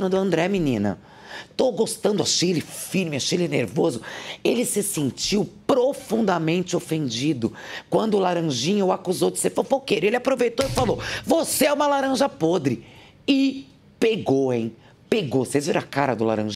gostando do André, menina. Tô gostando, achei ele firme, achei ele nervoso. Ele se sentiu profundamente ofendido quando o Laranjinha o acusou de ser fofoqueiro. Ele aproveitou e falou: Você é uma laranja podre. E pegou, hein? Pegou. Vocês viram a cara do Laranjinha?